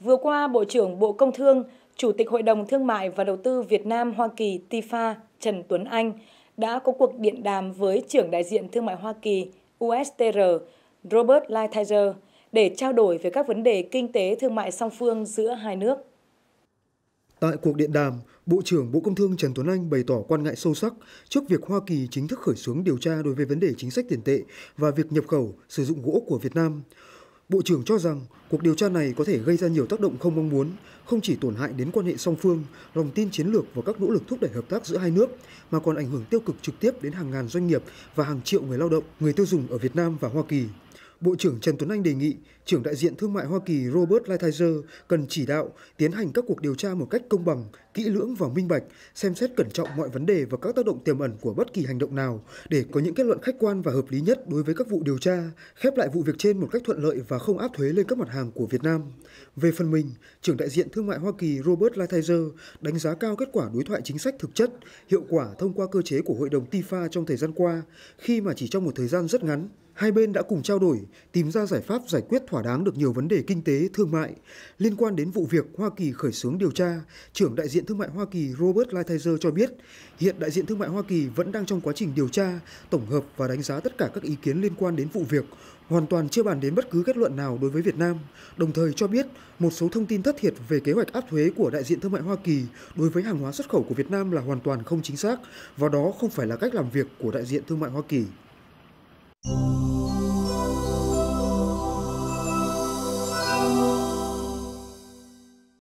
Vừa qua, Bộ trưởng Bộ Công Thương, Chủ tịch Hội đồng Thương mại và Đầu tư Việt Nam Hoa Kỳ TIFA Trần Tuấn Anh đã có cuộc điện đàm với trưởng đại diện Thương mại Hoa Kỳ USTR Robert Lighthizer để trao đổi về các vấn đề kinh tế thương mại song phương giữa hai nước. Tại cuộc điện đàm, Bộ trưởng Bộ Công Thương Trần Tuấn Anh bày tỏ quan ngại sâu sắc trước việc Hoa Kỳ chính thức khởi xướng điều tra đối với vấn đề chính sách tiền tệ và việc nhập khẩu, sử dụng gỗ của Việt Nam. Bộ trưởng cho rằng cuộc điều tra này có thể gây ra nhiều tác động không mong muốn, không chỉ tổn hại đến quan hệ song phương, lòng tin chiến lược và các nỗ lực thúc đẩy hợp tác giữa hai nước, mà còn ảnh hưởng tiêu cực trực tiếp đến hàng ngàn doanh nghiệp và hàng triệu người lao động, người tiêu dùng ở Việt Nam và Hoa Kỳ. Bộ trưởng Trần Tuấn Anh đề nghị trưởng đại diện thương mại Hoa Kỳ Robert Lighthizer cần chỉ đạo tiến hành các cuộc điều tra một cách công bằng, kỹ lưỡng và minh bạch, xem xét cẩn trọng mọi vấn đề và các tác động tiềm ẩn của bất kỳ hành động nào để có những kết luận khách quan và hợp lý nhất đối với các vụ điều tra, khép lại vụ việc trên một cách thuận lợi và không áp thuế lên các mặt hàng của Việt Nam. Về phần mình, trưởng đại diện thương mại Hoa Kỳ Robert Lighthizer đánh giá cao kết quả đối thoại chính sách thực chất, hiệu quả thông qua cơ chế của Hội đồng TIFA trong thời gian qua, khi mà chỉ trong một thời gian rất ngắn, hai bên đã cùng trao đổi, tìm ra giải pháp giải quyết thỏa đáng được nhiều vấn đề kinh tế, thương mại liên quan đến vụ việc Hoa Kỳ khởi xướng điều tra. Trưởng đại diện thương mại Hoa Kỳ Robert Lighthizer cho biết, hiện đại diện thương mại Hoa Kỳ vẫn đang trong quá trình điều tra, tổng hợp và đánh giá tất cả các ý kiến liên quan đến vụ việc, hoàn toàn chưa bàn đến bất cứ kết luận nào đối với Việt Nam, đồng thời cho biết một số thông tin thất thiệt về kế hoạch áp thuế của đại diện thương mại Hoa Kỳ đối với hàng hóa xuất khẩu của Việt Nam là hoàn toàn không chính xác và đó không phải là cách làm việc của đại diện thương mại Hoa Kỳ.